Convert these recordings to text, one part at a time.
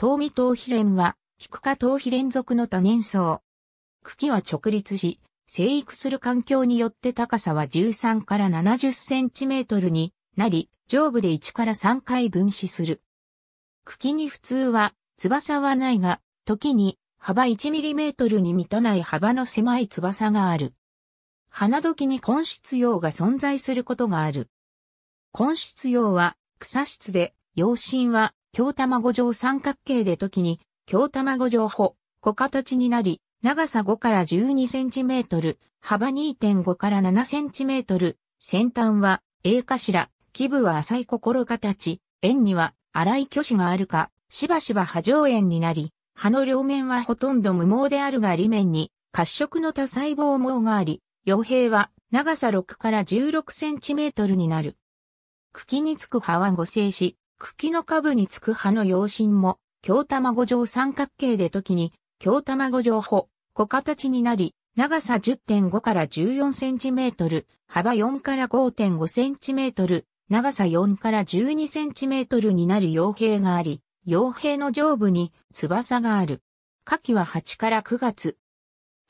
遠見頭皮蓮は、菊ク科頭皮連続の多年草。茎は直立し、生育する環境によって高さは13から70センチメートルになり、上部で1から3回分子する。茎に普通は、翼はないが、時に幅1ミリメートルに満たない幅の狭い翼がある。花時に根室葉が存在することがある。根室葉は草室で、葉身は京玉五条三角形で時に、京玉五条穂、小形になり、長さ5から12センチメートル、幅2.5から7センチメートル、先端は、A 頭、基部は浅い心形、円には荒い虚子があるか、しばしば波状円になり、葉の両面はほとんど無毛であるが裏面に、褐色の多細胞毛があり、傭兵は長さ6から16センチメートルになる。茎につく葉は五星子、茎の下部につく葉の葉心も、京玉五状三角形で時に、京玉五状穂、小形になり、長さ10.5から14センチメートル、幅4から5.5センチメートル、長さ4から12センチメートルになる傭兵があり、傭兵の上部に翼がある。夏季は8から9月。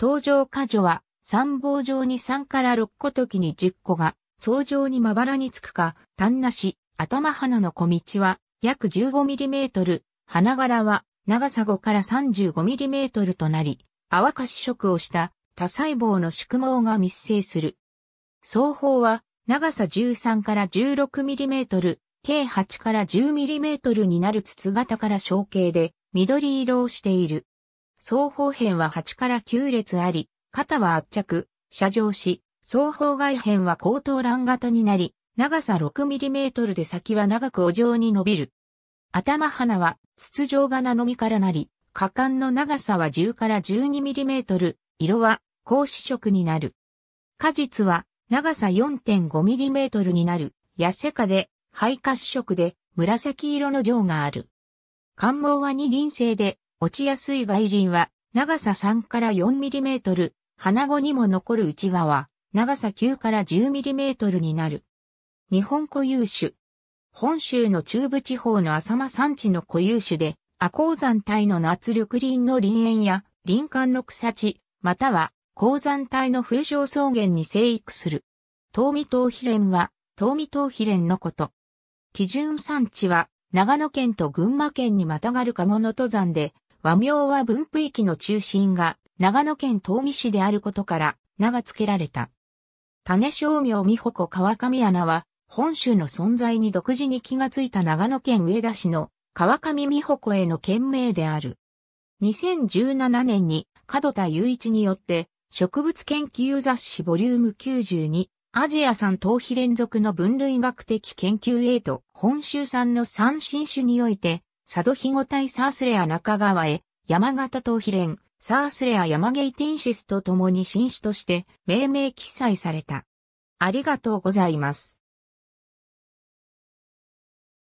登場果樹は三棒状に3から6個時に10個が、層状にまばらにつくか、単なし、頭花の小道は約 15mm、花柄は長さ5から 35mm となり、泡化し、色をした多細胞の宿毛が密生する。双方は長さ13から 16mm、計8から 10mm になる筒型から小径で緑色をしている。双方辺は8から9列あり、肩は圧着、射状し、双方外辺は高等欄型になり、長さ 6mm で先は長くお状に伸びる。頭花は筒状花のみからなり、果敢の長さは10から 12mm、色は高子色になる。果実は長さ 4.5mm になる、痩せ花で、肺褐色で、紫色の状がある。関毛は二輪性で、落ちやすい外輪は、長さ3から 4mm、花後にも残る内輪は、長さ9から 10mm になる。日本固有種。本州の中部地方の浅間山地の固有種で、阿鉱山帯の夏緑林の林園や林間の草地、または鉱山帯の風潮草原に生育する。東美東比連は、東美東比連のこと。基準山地は、長野県と群馬県にまたがる鴨の登山で、和名は分布域の中心が長野県東美市であることから名が付けられた。種商名美穂子川上穴は本州の存在に独自に気がついた長野県上田市の川上美穂子への県名である。2017年に角田雄一によって植物研究雑誌ボリューム92アジア産頭皮連続の分類学的研究へと本州産の三新種において佐渡日後イサースレア中川へ山形頭皮連サースレア山ゲイティンシスと共に新種として命名記載された。ありがとうございます。